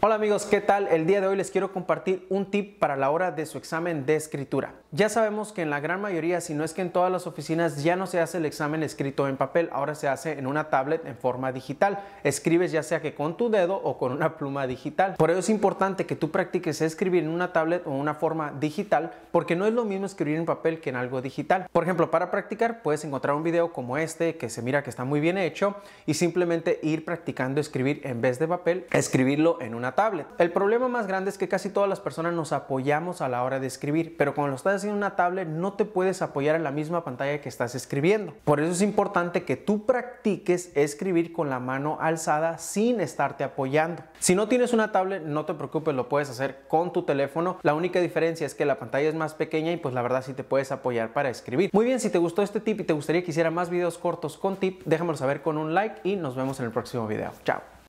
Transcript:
Hola amigos, ¿qué tal? El día de hoy les quiero compartir un tip para la hora de su examen de escritura. Ya sabemos que en la gran mayoría, si no es que en todas las oficinas, ya no se hace el examen escrito en papel, ahora se hace en una tablet en forma digital. Escribes ya sea que con tu dedo o con una pluma digital. Por ello es importante que tú practiques escribir en una tablet o una forma digital, porque no es lo mismo escribir en papel que en algo digital. Por ejemplo, para practicar puedes encontrar un video como este, que se mira que está muy bien hecho, y simplemente ir practicando escribir en vez de papel, escribirlo en una tablet. El problema más grande es que casi todas las personas nos apoyamos a la hora de escribir, pero cuando lo estás haciendo en una tablet no te puedes apoyar en la misma pantalla que estás escribiendo. Por eso es importante que tú practiques escribir con la mano alzada sin estarte apoyando. Si no tienes una tablet, no te preocupes, lo puedes hacer con tu teléfono. La única diferencia es que la pantalla es más pequeña y pues la verdad sí te puedes apoyar para escribir. Muy bien, si te gustó este tip y te gustaría que hiciera más videos cortos con tip, déjamelo saber con un like y nos vemos en el próximo video. Chao.